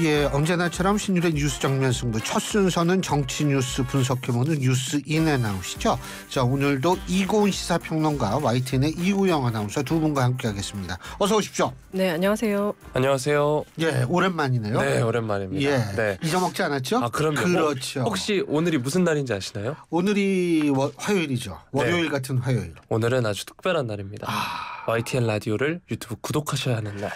예, 언제나처럼 신율의 뉴스 정면 승부 첫 순서는 정치 뉴스 분석해보는 뉴스인에 나오시죠. 자, 오늘도 이고은 시사평론가 YTN의 이우영 아나운서 두 분과 함께하겠습니다. 어서 오십시오. 네, 안녕하세요. 안녕하세요. 예, 오랜만이네요. 네, 오랜만입니다. 예, 네. 잊어먹지 않았죠? 아, 그럼요. 그렇죠. 혹시 오늘이 무슨 날인지 아시나요? 오늘이 워, 화요일이죠. 월요일 네. 같은 화요일. 오늘은 아주 특별한 날입니다. 아... YTN 라디오를 유튜브 구독하셔야 하는 날.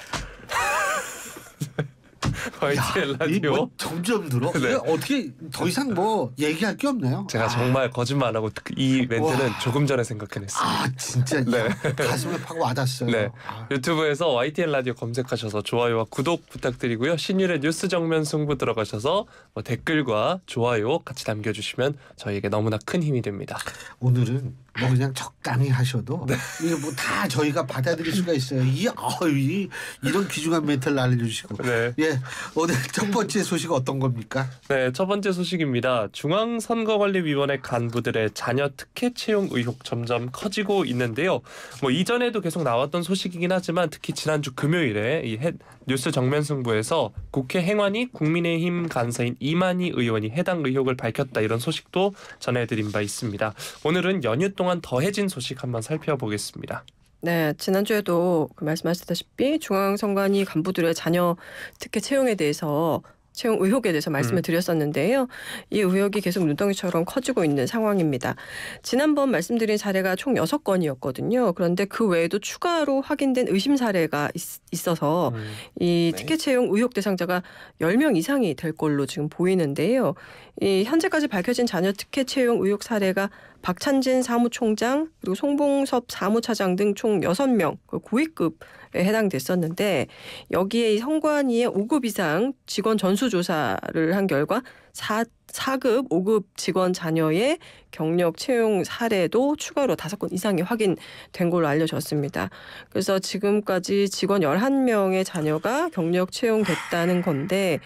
YTN 야, 라디오. 뭐 점점 늘어. 네. 어떻게 더 이상 뭐 얘기할 게 없네요. 제가 아. 정말 거짓말 하고 그 이 멘트는 와. 조금 전에 생각해냈습니다. 아 진짜 네. 가슴에 파고 와닿았어요. 네. 아. 유튜브에서 YTN 라디오 검색하셔서 좋아요와 구독 부탁드리고요. 신유의 뉴스 정면 승부 들어가셔서 뭐 댓글과 좋아요 같이 남겨주시면 저희에게 너무나 큰 힘이 됩니다. 오늘은 뭐 그냥 적당히 하셔도 네. 이게 뭐 다 저희가 받아들일 수가 있어요. 이, 어, 이 이런 귀중한 멘트를 알려주시고 네. 예 오늘 첫 번째 소식 어떤 겁니까? 네, 첫 번째 소식입니다. 중앙선거관리위원회 간부들의 자녀 특혜 채용 의혹 점점 커지고 있는데요. 뭐 이전에도 계속 나왔던 소식이긴 하지만 특히 지난주 금요일에 이 해, 뉴스 정면 승부에서 국회 행안위 국민의힘 간사인 이만희 의원이 해당 의혹을 밝혔다 이런 소식도 전해드린 바 있습니다. 오늘은 연휴 동안 더해진 소식 한번 살펴보겠습니다. 네, 지난주에도 그 말씀하셨다시피 중앙선관위 간부들의 자녀 특혜 채용에 대해서 채용 의혹에 대해서 말씀을 음. 드렸었는데요. 이 의혹이 계속 눈덩이처럼 커지고 있는 상황입니다. 지난번 말씀드린 사례가 총 여섯 건이었거든요 그런데 그 외에도 추가로 확인된 의심 사례가 있, 어서이 음. 네. 특혜 채용 의혹 대상자가 열 명 이상이 될 걸로 지금 보이는데요. 이 현재까지 밝혀진 자녀 특혜 채용 의혹 사례가 박찬진 사무총장 그리고 송봉섭 사무차장 등 총 6명 그 고위급에 해당됐었는데 여기에 이 선관위의 5급 이상 직원 전수조사를 한 결과 4 4급, 5급 직원 자녀의 경력 채용 사례도 추가로 5건 이상이 확인된 걸로 알려졌습니다. 그래서 지금까지 직원 11명의 자녀가 경력 채용됐다는 건데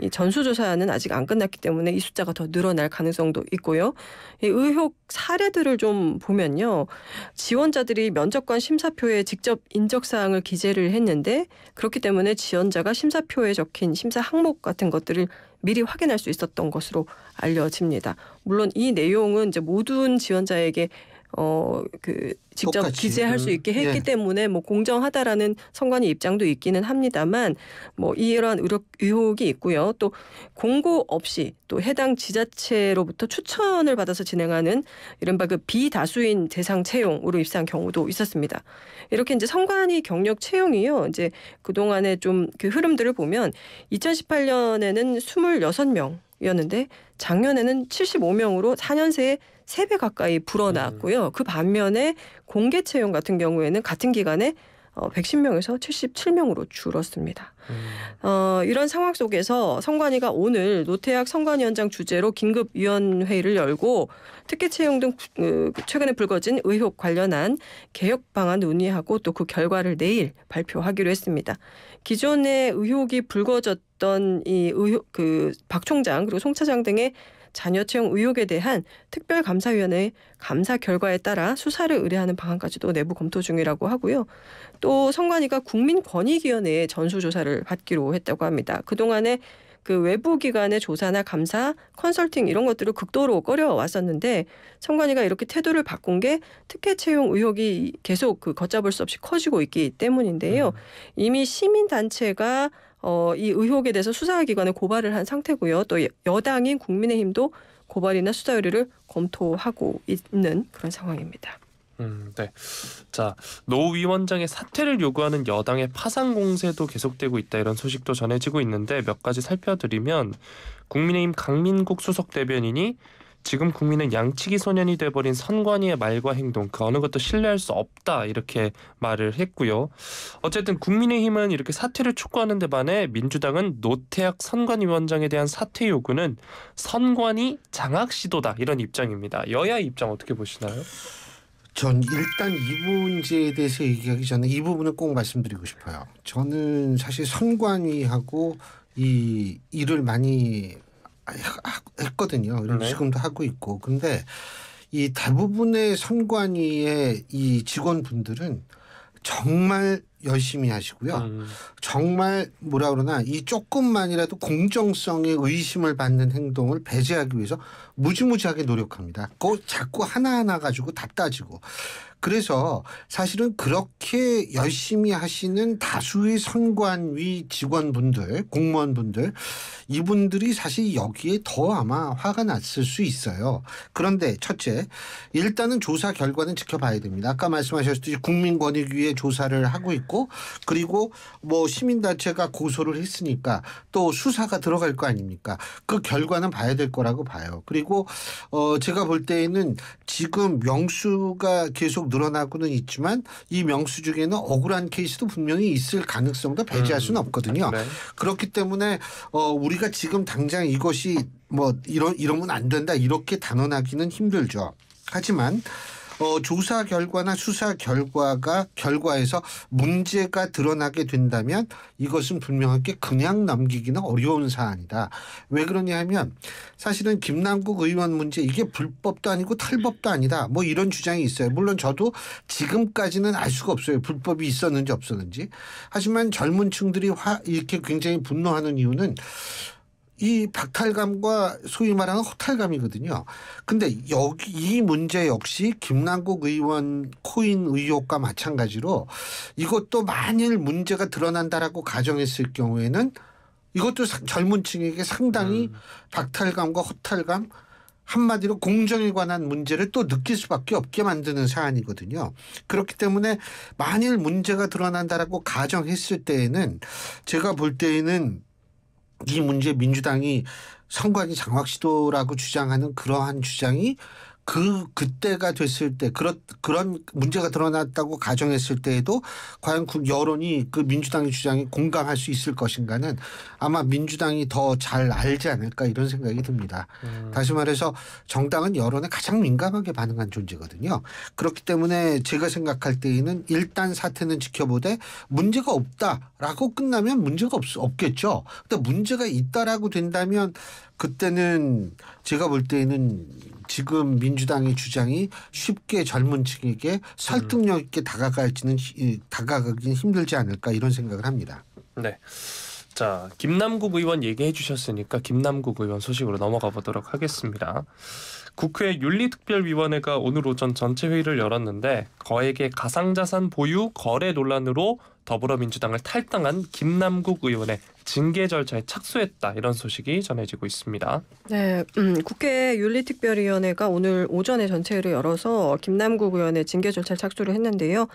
이 전수조사는 아직 안 끝났기 때문에 이 숫자가 더 늘어날 가능성도 있고요. 이 의혹 사례들을 좀 보면요. 지원자들이 면접관 심사표에 직접 인적사항을 기재를 했는데 그렇기 때문에 지원자가 심사표에 적힌 심사 항목 같은 것들을 미리 확인할 수 있었던 것으로 알려집니다. 물론 이 내용은 이제 모든 지원자에게 어그 직접 똑같이. 기재할 수 음. 있게 했기 예. 때문에 뭐 공정하다라는 선관위 입장도 있기는 합니다만 뭐 이러한 의혹, 의혹이 있고요. 또 공고 없이 또 해당 지자체로부터 추천을 받아서 진행하는 이른바 그 비다수인 대상 채용으로 입사한 경우도 있었습니다. 이렇게 이제 선관위 경력 채용이요. 이제 그동안의 좀 그 흐름들을 보면 2018년에는 26명 이었는데 작년에는 75명으로 4년 새에 3배 가까이 불어났고요. 음. 그 반면에 공개 채용 같은 경우에는 같은 기간에 어, 110명에서 77명으로 줄었습니다. 음. 어, 이런 상황 속에서 선관위가 오늘 노태학 선관위원장 주재로 긴급위원회를 열고 특혜 채용 등 그 최근에 불거진 의혹 관련한 개혁 방안 논의하고 또 그 결과를 내일 발표하기로 했습니다. 기존의 의혹이 불거졌던 이 의혹 그박 총장 그리고 송 차장 등의 자녀 채용 의혹에 대한 특별감사위원회 감사 결과에 따라 수사를 의뢰하는 방안까지도 내부 검토 중이라고 하고요. 또 선관위가 국민권익위원회의 전수조사를 받기로 했다고 합니다. 그동안에 그 외부 기관의 조사나 감사, 컨설팅 이런 것들을 극도로 꺼려왔었는데 선관위가 이렇게 태도를 바꾼 게 특혜 채용 의혹이 계속 그 걷잡을 수 없이 커지고 있기 때문인데요. 음. 이미 시민 단체가 어, 이 의혹에 대해서 수사기관에 고발을 한 상태고요. 또 여당인 국민의힘도 고발이나 수사 의뢰를 검토하고 있는 그런 상황입니다. 음, 네. 자, 노 위원장의 사퇴를 요구하는 여당의 파상 공세도 계속되고 있다 이런 소식도 전해지고 있는데 몇 가지 살펴드리면 국민의힘 강민국 수석 대변인이 지금 국민은 양치기 소년이 돼버린 선관위의 말과 행동 그 어느 것도 신뢰할 수 없다 이렇게 말을 했고요. 어쨌든 국민의힘은 이렇게 사퇴를 촉구하는 데 반해 민주당은 노태학 선관위원장에 대한 사퇴 요구는 선관위 장악 시도다 이런 입장입니다. 여야 입장 어떻게 보시나요? 전 일단 이 문제에 대해서 얘기하기 전에 이 부분은 꼭 말씀드리고 싶어요. 저는 사실 선관위하고 이 일을 많이 했거든요. 네. 지금도 하고 있고. 근데 이 대부분의 선관위의 이 직원분들은 정말 열심히 하시고요. 음. 정말 뭐라 그러나 이 조금만이라도 공정성에 의심을 받는 행동을 배제하기 위해서 무지무지하게 노력합니다. 그 자꾸 하나하나 가지고 다 따지고 그래서 사실은 그렇게 열심히 하시는 다수의 선관위 직원분들, 공무원분들, 이분들이 사실 여기에 더 아마 화가 났을 수 있어요. 그런데 첫째, 일단은 조사 결과는 지켜봐야 됩니다. 아까 말씀하셨듯이 국민권익위에 조사를 하고 있고 그리고 뭐 시민단체가 고소를 했으니까 또 수사가 들어갈 거 아닙니까? 그 결과는 봐야 될 거라고 봐요. 그리고 어 제가 볼 때에는 지금 명수가 계속 늘어나고는 있지만 이 명수중에는 억울한 케이스도 분명히 있을 가능성도 배제할 음. 수는 없거든요. 네. 그렇기 때문에 어 우리가 지금 당장 이것이 뭐 이러 이러면 안 된다 이렇게 단언하기는 힘들죠. 하지만 어, 조사 결과나 수사 결과가 결과에서 문제가 드러나게 된다면 이것은 분명하게 그냥 넘기기는 어려운 사안이다. 왜 그러냐 하면 사실은 김남국 의원 문제 이게 불법도 아니고 탈법도 아니다. 뭐 이런 주장이 있어요. 물론 저도 지금까지는 알 수가 없어요. 불법이 있었는지 없었는지. 하지만 젊은 층들이 화, 이렇게 굉장히 분노하는 이유는 이 박탈감과 소위 말하는 허탈감이거든요. 근데 여기 이 문제 역시 김남국 의원 코인 의혹과 마찬가지로 이것도 만일 문제가 드러난다라고 가정했을 경우에는 이것도 젊은 층에게 상당히 음. 박탈감과 허탈감 한마디로 공정에 관한 문제를 또 느낄 수밖에 없게 만드는 사안이거든요. 그렇기 때문에 만일 문제가 드러난다라고 가정했을 때에는 제가 볼 때에는 이 문제 민주당이 선관위 장악시도라고 주장하는 그러한 주장이 그 그때가 됐을 때 그런 그런 문제가 드러났다고 가정했을 때에도 과연 그 여론이 그 민주당의 주장에 공감할 수 있을 것인가는 아마 민주당이 더 잘 알지 않을까 이런 생각이 듭니다. 음. 다시 말해서 정당은 여론에 가장 민감하게 반응한 존재거든요. 그렇기 때문에 제가 생각할 때에는 일단 사태는 지켜보되 문제가 없다라고 끝나면 문제가 없, 없겠죠. 근데 문제가 있다라고 된다면 그때는 제가 볼 때에는 지금 민주당의 주장이 쉽게 젊은 층에게 설득력 있게 다가갈지는 다가가긴 힘들지 않을까 이런 생각을 합니다. 네. 자, 김남국 의원 얘기해 주셨으니까 김남국 의원 소식으로 넘어가 보도록 하겠습니다. 국회 윤리특별위원회가 오늘 오전 전체 회의를 열었는데 거액의 가상자산 보유 거래 논란으로 더불어민주당을 탈당한 김남국 의원의 징계 절차에 착수했다 이런 소식이 전해지고 있습니다. 네, 음, 국회 윤리특별위원회가 오늘 오전에 전체회를 열어서 김남국 의원의 징계 절차 착수를 했는데요.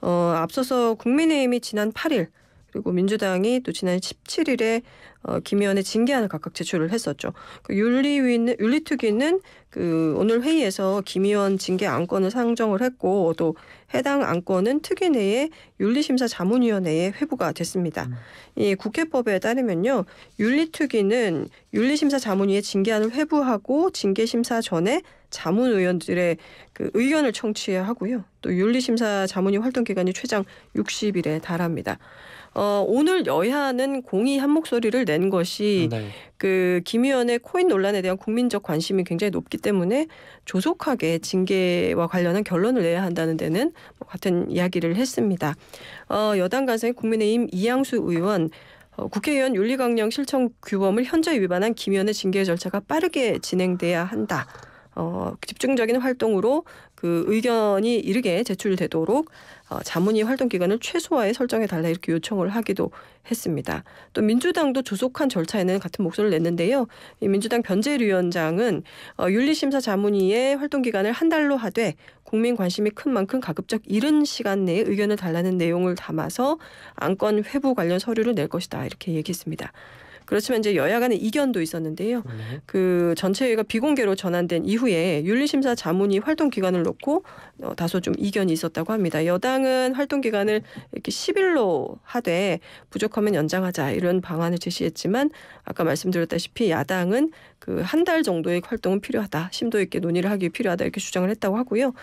어, 앞서서 국민의힘이 지난 8일 그리고 민주당이 또 지난 17일에 어, 김 의원의 징계안을 각각 제출을 했었죠. 그 윤리위는 윤리특위는 그 오늘 회의에서 김 의원 징계 안건을 상정을 했고 또 해당 안건은 특위 내에 윤리심사 자문위원회에 회부가 됐습니다. 음. 이 국회법에 따르면요. 윤리특위는 윤리심사 자문위에 징계안을 회부하고 징계심사 전에 자문 의원들의 그 의견을 청취해야 하고요. 또 윤리심사 자문위 활동 기간이 최장 60일에 달합니다. 어, 오늘 여야는 공이 한 목소리를 낸 것이 아, 네. 그 김의원의 코인 논란에 대한 국민적 관심이 굉장히 높기 때문에 조속하게 징계와 관련한 결론을 내야 한다는 데는 뭐 같은 이야기를 했습니다. 어, 여당 간사인 국민의힘 이양수 의원 어, 국회의원 윤리강령 실천 규범을 현저히 위반한 김의원의 징계 절차가 빠르게 진행돼야 한다. 어, 집중적인 활동으로 그 의견이 이르게 제출되도록 어, 자문위 활동 기간을 최소화해 설정해 달라 이렇게 요청을 하기도 했습니다. 또 민주당도 조속한 절차에는 같은 목소리를 냈는데요. 이 민주당 변재일 위원장은 어, 윤리심사 자문위의 활동 기간을 한 달로 하되 국민 관심이 큰 만큼 가급적 이른 시간 내에 의견을 달라는 내용을 담아서 안건 회부 관련 서류를 낼 것이다 이렇게 얘기했습니다. 그렇지만 이제 여야 간의 이견도 있었는데요. 네. 그 전체회의가 비공개로 전환된 이후에 윤리심사 자문위 활동 기간을 놓고 어, 다소 좀 이견이 있었다고 합니다. 여당은 활동 기간을 이렇게 10일로 하되 부족하면 연장하자 이런 방안을 제시했지만 아까 말씀드렸다시피 야당은 그한달 정도의 활동은 필요하다. 심도 있게 논의를 하기 필요하다. 이렇게 주장을 했다고 하고요.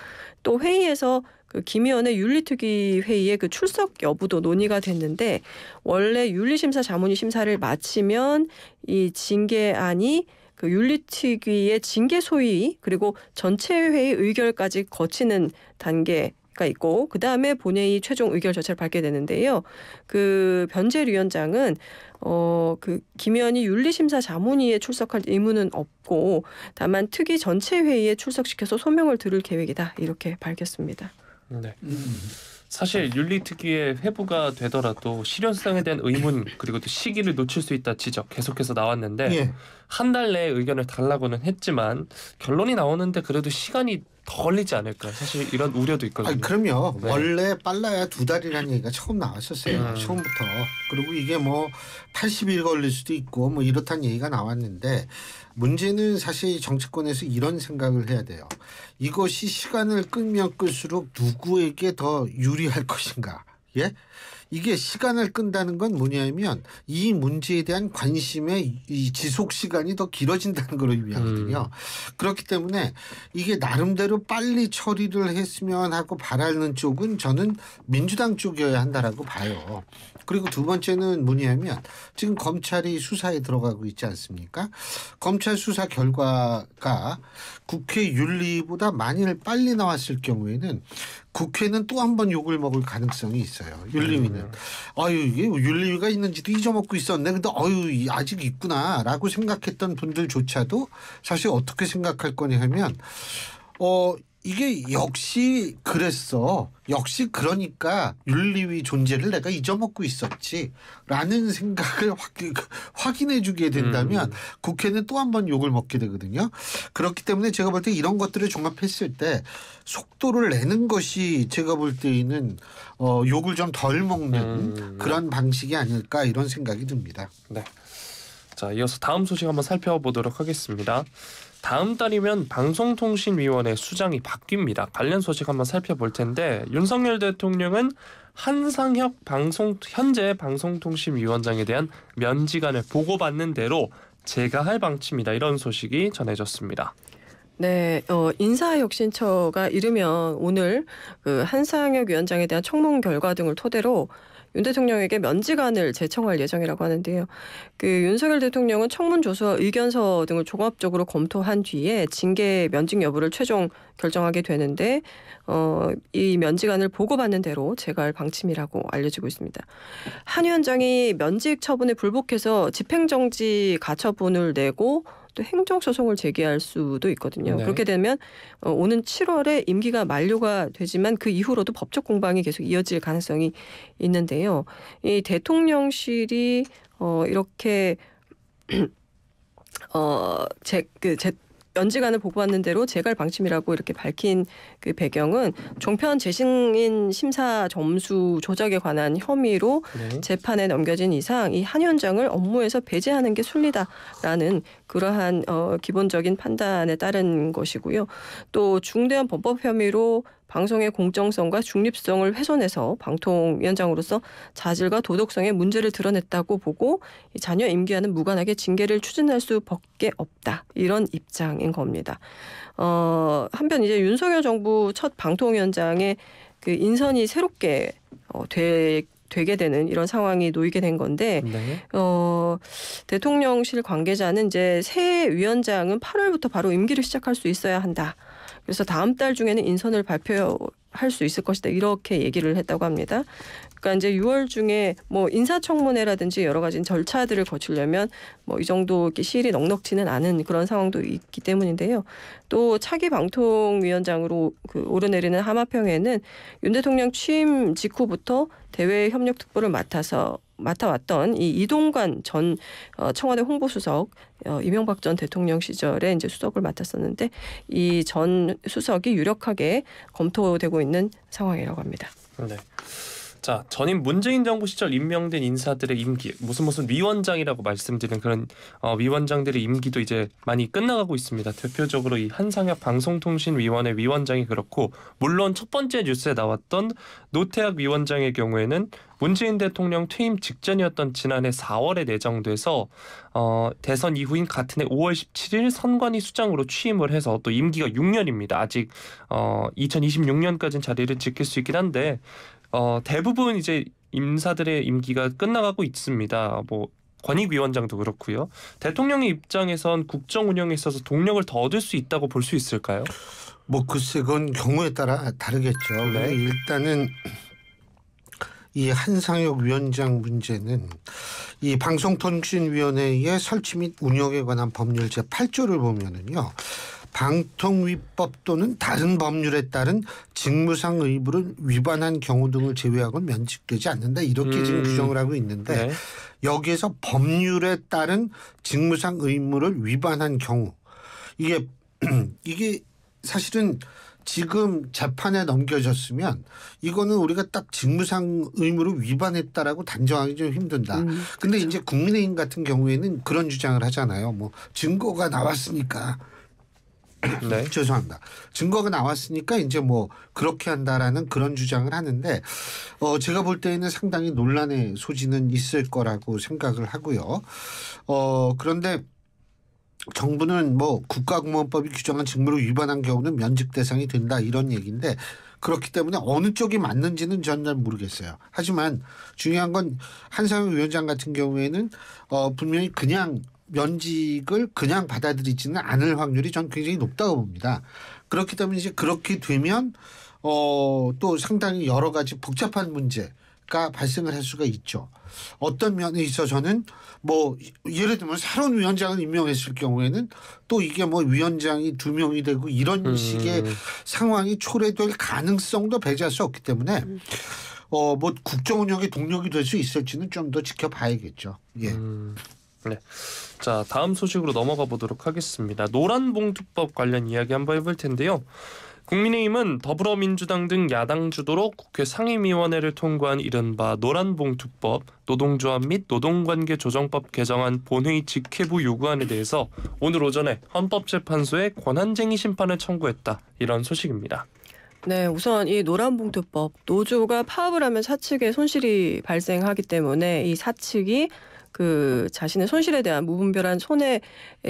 또 회의에서 그 김의원의 윤리특위 회의에 그 출석 여부도 논의가 됐는데 원래 윤리심사 자문위 심사를 마치면 이 징계안이 그 윤리특위의 징계 소위 그리고 전체 회의 의결까지 거치는 단계가 있고 그 다음에 본회의 최종 의결 절차를 밟게 되는데요. 그변재 위원장은 어, 그 김의원이 윤리심사 자문위에 출석할 의무는 없고 다만 특위 전체 회의에 출석시켜서 소명을 들을 계획이다 이렇게 밝혔습니다. 네. 음. 사실 윤리특위의 회부가 되더라도 실현성에 대한 의문 그리고 또 시기를 놓칠 수 있다 지적 계속해서 나왔는데 예. 한달 내에 의견을 달라고는 했지만 결론이 나오는데 그래도 시간이 더 걸리지 않을까 사실 이런 우려도 있거든요. 아니, 그럼요. 네. 원래 빨라야 두 달이라는 얘기가 처음 나왔었어요. 음. 처음부터. 그리고 이게 뭐 80일 걸릴 수도 있고 뭐 이렇다는 얘기가 나왔는데 문제는 사실 정치권에서 이런 생각을 해야 돼요. 이것이 시간을 끌면 끌수록 누구에게 더 유리할 것인가. 예? 이게 시간을 끈다는 건 뭐냐면 이 문제에 대한 관심의 이 지속 시간이 더 길어진다는 걸 의미하거든요. 음. 그렇기 때문에 이게 나름대로 빨리 처리를 했으면 하고 바라는 쪽은 저는 민주당 쪽이어야 한다라고 봐요. 그리고 두 번째는 뭐냐면 지금 검찰이 수사에 들어가고 있지 않습니까? 검찰 수사 결과가 국회 윤리보다 만일 빨리 나왔을 경우에는 국회는 또 한 번 욕을 먹을 가능성이 있어요. 윤리위는. 네, 네. 아유, 이게 윤리위가 있는지도 잊어먹고 있었네. 근데 아유, 아직 있구나. 라고 생각했던 분들조차도 사실 어떻게 생각할 거냐 하면, 어, 이게 역시 그랬어. 역시 그러니까 윤리위 존재를 내가 잊어먹고 있었지. 라는 생각을 확, 확인해 주게 된다면 음. 국회는 또 한 번 욕을 먹게 되거든요. 그렇기 때문에 제가 볼 때 이런 것들을 종합했을 때 속도를 내는 것이 제가 볼 때에는 어, 욕을 좀 덜 먹는 음. 그런 방식이 아닐까 이런 생각이 듭니다. 네. 자, 이어서 다음 소식 한번 살펴보도록 하겠습니다. 다음 달이면 방송통신위원회 수장이 바뀝니다. 관련 소식 한번 살펴볼 텐데 윤석열 대통령은 한상혁 방송 현재 방송통신위원장에 대한 면직안을 보고받는 대로 제가 할 방침이다 이런 소식이 전해졌습니다. 네, 어, 인사혁신처가 이르면 오늘 그 한상혁 위원장에 대한 청문 결과 등을 토대로 윤 대통령에게 면직안을 제청할 예정이라고 하는데요. 그 윤석열 대통령은 청문 조사 의견서 등을 종합적으로 검토한 뒤에 징계 면직 여부를 최종 결정하게 되는데 어, 이 면직안을 보고받는 대로 재갈 방침이라고 알려지고 있습니다. 한 위원장이 면직 처분에 불복해서 집행정지 가처분을 내고 또 행정소송을 제기할 수도 있거든요. 네. 그렇게 되면 어, 오는 7월에 임기가 만료가 되지만 그 이후로도 법적 공방이 계속 이어질 가능성이 있는데요. 이 대통령실이 어 이렇게 어 제 그제 그, 연지간을 보고받는 대로 재갈 방침이라고 이렇게 밝힌 그 배경은 종편 재승인 심사 점수 조작에 관한 혐의로 네. 재판에 넘겨진 이상 이한 위원장을 업무에서 배제하는 게 순리다라는 그러한 어, 기본적인 판단에 따른 것이고요. 또 중대한 범법 혐의로 방송의 공정성과 중립성을 훼손해서 방통위원장으로서 자질과 도덕성의 문제를 드러냈다고 보고 자녀 임기와는 무관하게 징계를 추진할 수밖에 없다 이런 입장인 겁니다. 어, 한편 이제 윤석열 정부 첫 방통위원장의 그 인선이 새롭게 어, 되 되게 되는 이런 상황이 놓이게 된 건데 네. 어, 대통령실 관계자는 이제 새 위원장은 8월부터 바로 임기를 시작할 수 있어야 한다. 그래서 다음 달 중에는 인선을 발표할 수 있을 것이다 이렇게 얘기를 했다고 합니다. 그러니까 이제 6월 중에 뭐 인사청문회라든지 여러 가지 절차들을 거치려면 뭐 이 정도 시일이 넉넉지는 않은 그런 상황도 있기 때문인데요. 또 차기 방통위원장으로 그 오르내리는 하마평에는 윤 대통령 취임 직후부터 대외 협력 특보를 맡아서 맡아왔던 이 이동관 전 어, 청와대 홍보수석 어, 이명박 전 대통령 시절에 이제 수석을 맡았었는데 이 전 수석이 유력하게 검토되고 있는 상황이라고 합니다. 네. 자 전임 문재인 정부 시절 임명된 인사들의 임기 무슨 무슨 위원장이라고 말씀드린 그런 어, 위원장들의 임기도 이제 많이 끝나가고 있습니다. 대표적으로 이 한상혁 방송통신위원회 위원장이 그렇고 물론 첫 번째 뉴스에 나왔던 노태학 위원장의 경우에는 문재인 대통령 퇴임 직전이었던 지난해 4월에 내정돼서 어, 대선 이후인 같은 해 5월 17일 선관위 수장으로 취임을 해서 또 임기가 6년입니다. 아직 어, 2026년까지는 자리를 지킬 수 있긴 한데 어, 대부분 이제 임사들의 임기가 끝나가고 있습니다. 뭐 권익위원장도 그렇고요. 대통령의 입장에선 국정 운영에 있어서 동력을 더 얻을 수 있다고 볼 수 있을까요? 뭐 글쎄 그건 경우에 따라 다르겠죠. 네. 일단은 이 한상혁 위원장 문제는 이 방송통신위원회의 설치 및 운영에 관한 법률 제 8조를 보면은요. 방통위법 또는 다른 법률에 따른 직무상 의무를 위반한 경우 등을 제외하고는 면직되지 않는다 이렇게 음. 지금 규정을 하고 있는데 네. 여기에서 법률에 따른 직무상 의무를 위반한 경우 이게 이게 사실은 지금 재판에 넘겨졌으면 이거는 우리가 딱 직무상 의무를 위반했다라고 단정하기 좀 힘든다. 음, 근데 그렇죠. 이제 국민의힘 같은 경우에는 그런 주장을 하잖아요. 뭐 증거가 나왔으니까 네. 죄송합니다. 증거가 나왔으니까 이제 뭐 그렇게 한다라는 그런 주장을 하는데 어 제가 볼 때에는 상당히 논란의 소지는 있을 거라고 생각을 하고요. 어 그런데 정부는 뭐 국가공무원법이 규정한 직무를 위반한 경우는 면직 대상이 된다 이런 얘기인데 그렇기 때문에 어느 쪽이 맞는지는 전잘 모르겠어요. 하지만 중요한 건 한상혁 위원장 같은 경우에는 어 분명히 그냥 면직을 그냥 받아들이지는 않을 확률이 전 굉장히 높다고 봅니다. 그렇기 때문에 이제 그렇게 되면 어, 또 상당히 여러 가지 복잡한 문제가 발생을 할 수가 있죠. 어떤 면에 있어서는 뭐 예를 들면 사론 위원장을 임명했을 경우에는 또 이게 뭐 위원장이 두 명이 되고 이런 음. 식의 상황이 초래될 가능성도 배제할 수 없기 때문에 음. 어, 뭐 국정 운영의 동력이 될 수 있을지는 좀 더 지켜봐야겠죠. 예. 음. 네. 자, 다음 소식으로 넘어가 보도록 하겠습니다. 노란 봉투법 관련 이야기 한번 해볼 텐데요. 국민의힘은 더불어민주당 등 야당 주도로 국회 상임위원회를 통과한 이른바 노란봉투법, 노동조합 및 노동관계조정법 개정안 본회의 직회부 요구안에 대해서 오늘 오전에 헌법재판소에 권한쟁의 심판을 청구했다. 이런 소식입니다. 네, 우선 이 노란봉투법 노조가 파업을 하면 사측에 손실이 발생하기 때문에 이 사측이 그 자신의 손실에 대한 무분별한 손해에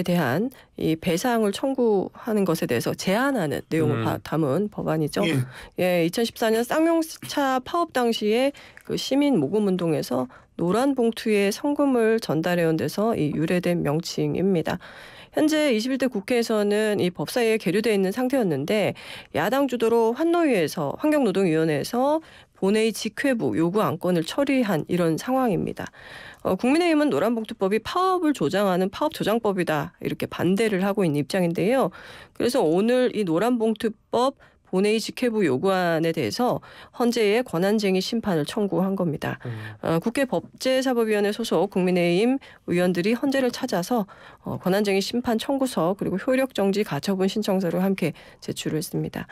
대한 이 배상을 청구하는 것에 대해서 제한하는 내용을 음. 담은 법안이죠. 예. 예, 2014년 쌍용차 파업 당시에 그 시민 모금 운동에서 노란 봉투에 성금을 전달해온 데서 이 유래된 명칭입니다. 현재 21대 국회에서는 이 법사위에 계류돼 있는 상태였는데 야당 주도로 환노위에서 환경노동위원회에서 본회의 직회부 요구 안건을 처리한 이런 상황입니다. 어, 국민의힘은 노란봉투법이 파업을 조장하는 파업 조장법이다 이렇게 반대를 하고 있는 입장인데요. 그래서 오늘 이 노란봉투법 본회의 직회부 요구안에 대해서 헌재의 권한쟁의 심판을 청구한 겁니다. 음. 어, 국회 법제사법위원회 소속 국민의힘 의원들이 헌재를 찾아서 어, 권한쟁의 심판 청구서 그리고 효력정지 가처분 신청서를 함께 제출을 했습니다.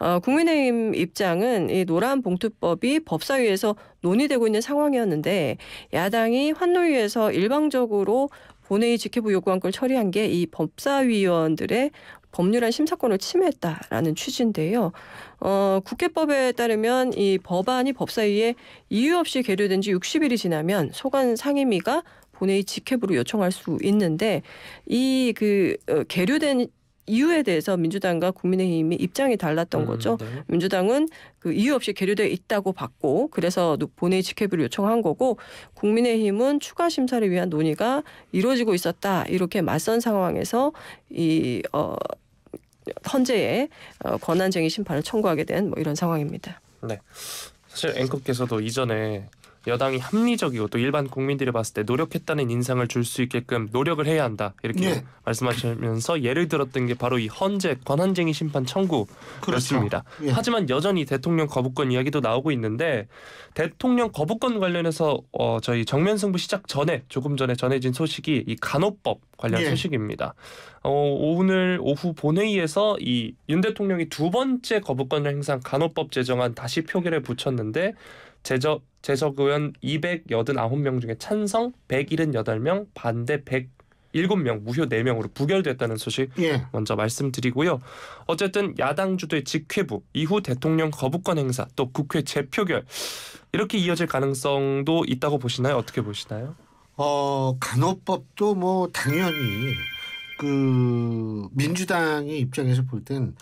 어, 국민의힘 입장은 이 노란 봉투법이 법사위에서 논의되고 있는 상황이었는데 야당이 환노위에서 일방적으로 본회의 직회부 요구안걸 처리한 게 이 법사위원들의 법률안 심사권을 침해했다라는 취지인데요. 어, 국회법에 따르면 이 법안이 법사위에 이유 없이 계류된 지 60일이 지나면 소관 상임위가 본회의 직회부로 요청할 수 있는데 이그 어, 계류된 이유에 대해서 민주당과 국민의힘이 입장이 달랐던 음, 거죠. 네. 민주당은 그 이유 없이 계류돼 있다고 봤고 그래서 본회의 직회비를 요청한 거고 국민의힘은 추가 심사를 위한 논의가 이루어지고 있었다 이렇게 맞선 상황에서 이 어. 헌재에 어, 권한쟁의 심판을 청구하게 된뭐 이런 상황입니다. 네. 사실 앵커께서도 이전에 여당이 합리적이고 또 일반 국민들이 봤을 때 노력했다는 인상을 줄 수 있게끔 노력을 해야 한다 이렇게 예. 말씀하시면서 예를 들었던 게 바로 이 헌재 권한쟁의 심판 청구였습니다. 그렇죠. 예. 하지만 여전히 대통령 거부권 이야기도 나오고 있는데 대통령 거부권 관련해서 어, 저희 정면 승부 시작 전에 조금 전에 전해진 소식이 이 간호법 관련 예. 소식입니다. 어, 오늘 오후 본회의에서 이 윤 대통령이 두 번째 거부권을 행사한 간호법 제정안 다시 표결에 붙였는데 제적 재석 의원 289명 중에 찬성 178명, 반대 100 7명 무효 4명으로 부결됐다는 소식 예. 먼저 말씀드리고요. 어쨌든 야당 주도의 직회부 이후 대통령 거부권 행사 또 국회 재표결 이렇게 이어질 가능성도 있다고 보시나요? 어떻게 보시나요? 어, 간호법도 뭐 당연히 그 민주당의 입장에서 볼땐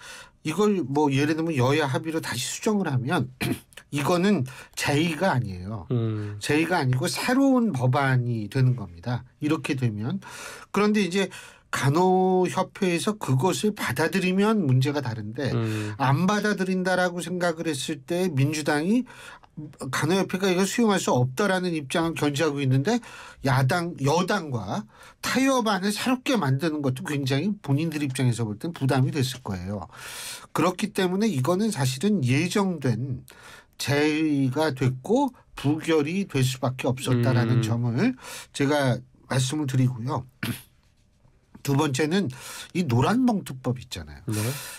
이걸 뭐 예를 들면 여야 합의로 다시 수정을 하면 이거는 제의가 아니에요. 음. 제의가 아니고 새로운 법안이 되는 겁니다. 이렇게 되면 그런데 이제 간호협회에서 그것을 받아들이면 문제가 다른데 음. 안 받아들인다라고 생각을 했을 때 민주당이 간호협회가 이걸 수용할 수 없다라는 입장을 견지하고 있는데 야당 여당과 타협안을 새롭게 만드는 것도 굉장히 본인들 입장에서 볼 땐 부담이 됐을 거예요. 그렇기 때문에 이거는 사실은 예정된 제의가 됐고 부결이 될 수밖에 없었다라는 음. 점을 제가 말씀을 드리고요. 두 번째는 이 노란봉투법 있잖아요. 네.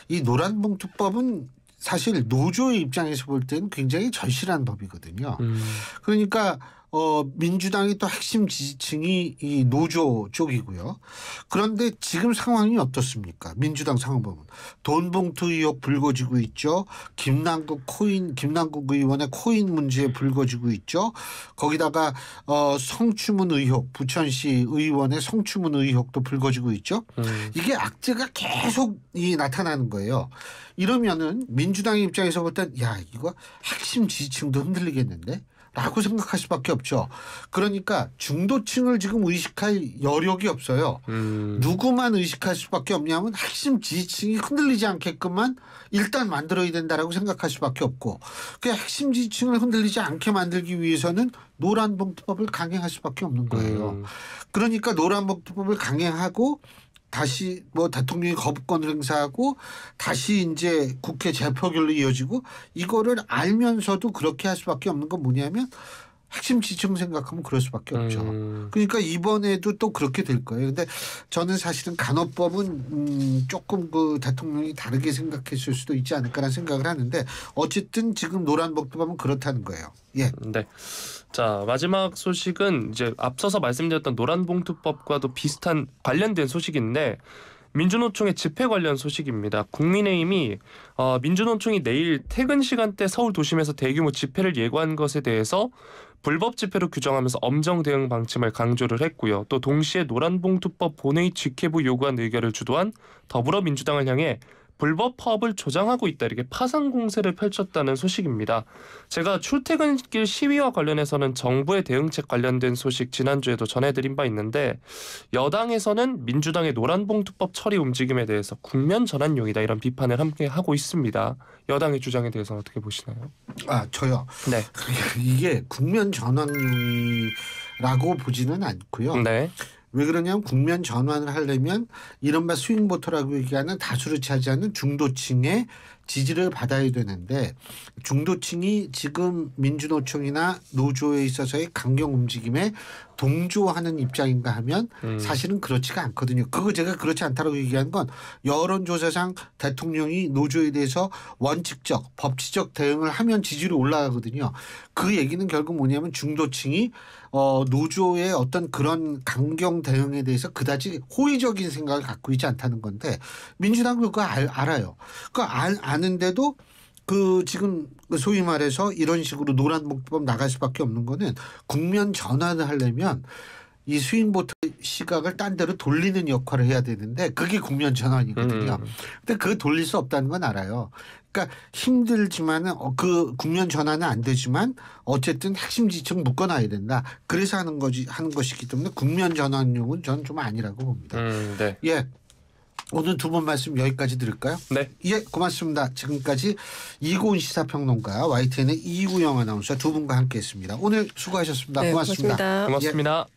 이 노란봉투법은 사실 노조의 입장에서 볼 때는 굉장히 절실한 법이거든요. 음. 그러니까 어, 민주당이 또 핵심 지지층이 이 노조 쪽이고요. 그런데 지금 상황이 어떻습니까? 민주당 상황 보면 돈봉투 의혹 불거지고 있죠. 김남국 코인 김남국 의원의 코인 문제 불거지고 있죠. 거기다가 어, 성추문 의혹 부천시 의원의 성추문 의혹도 불거지고 있죠. 음. 이게 악재가 계속 이 나타나는 거예요. 이러면은 민주당 입장에서 볼땐야 이거 핵심 지지층도 흔들리겠는데. 라고 생각할 수밖에 없죠. 그러니까 중도층을 지금 의식할 여력이 없어요. 음. 누구만 의식할 수밖에 없냐면 핵심 지지층이 흔들리지 않게끔만 일단 만들어야 된다라고 생각할 수밖에 없고 그 핵심 지지층을 흔들리지 않게 만들기 위해서는 노란봉투법을 강행할 수밖에 없는 거예요. 음. 그러니까 노란봉투법을 강행하고 다시 뭐 대통령이 거부권을 행사하고 다시 이제 국회 재표결로 이어지고 이거를 알면서도 그렇게 할 수밖에 없는 건 뭐냐면 핵심 지층 생각하면 그럴 수밖에 없죠. 음. 그러니까 이번에도 또 그렇게 될 거예요. 근데 저는 사실은 간호법은 음 조금 그 대통령이 다르게 생각했을 수도 있지 않을까라는 생각을 하는데 어쨌든 지금 노란법도 하면 그렇다는 거예요. 예. 네. 자 마지막 소식은 이제 앞서서 말씀드렸던 노란봉투법과도 비슷한 관련된 소식인데 민주노총의 집회 관련 소식입니다. 국민의힘이 어, 민주노총이 내일 퇴근 시간대 서울 도심에서 대규모 집회를 예고한 것에 대해서 불법 집회로 규정하면서 엄정 대응 방침을 강조를 했고요. 또 동시에 노란봉투법 본회의 직회부 요구한 의결을 주도한 더불어민주당을 향해 불법 파업을 조장하고 있다 이렇게 파상 공세를 펼쳤다는 소식입니다. 제가 출퇴근길 시위와 관련해서는 정부의 대응책 관련된 소식 지난주에도 전해드린 바 있는데 여당에서는 민주당의 노란봉투법 처리 움직임에 대해서 국면 전환용이다 이런 비판을 함께 하고 있습니다. 여당의 주장에 대해서 어떻게 보시나요? 아 저요. 네. 이게 국면 전환용이라고 보지는 않고요. 네. 왜 그러냐면 국면 전환을 하려면 이른바 스윙보터라고 얘기하는 다수를 차지하는 중도층의 지지를 받아야 되는데 중도층이 지금 민주노총이나 노조에 있어서의 강경 움직임에 동조하는 입장인가 하면 음. 사실은 그렇지가 않거든요. 그거 제가 그렇지 않다고 얘기하는건 여론조사상 대통령이 노조에 대해서 원칙적 법치적 대응을 하면 지지율이 올라가거든요. 그 얘기는 결국 뭐냐면 중도층이 어, 노조의 어떤 그런 강경 대응에 대해서 그다지 호의적인 생각을 갖고 있지 않다는 건데 민주당도 그거 알, 아요 그거 아, 아는데도 그 지금 그 소위 말해서 이런 식으로 노란 목법 나갈 수밖에 없는 거는 국면 전환을 하려면 이 스윙보트 시각을 딴 데로 돌리는 역할을 해야 되는데 그게 국면 전환이거든요. 음. 근데 그 돌릴 수 없다는 건 알아요. 그러니까 힘들지만은 어, 그 국면 전환은 안 되지만 어쨌든 핵심 지층 묶어놔야 된다. 그래서 하는 거지 하는 것이기 때문에 국면 전환용은 저는 좀 아니라고 봅니다. 음, 네. 예. 오늘 두 분 말씀 여기까지 드릴까요 네. 예, 고맙습니다. 지금까지 이고은 시사평론가, YTN의 이구영 아나운서 두 분과 함께했습니다. 오늘 수고하셨습니다. 네, 고맙습니다. 고맙습니다. 고맙습니다. 예.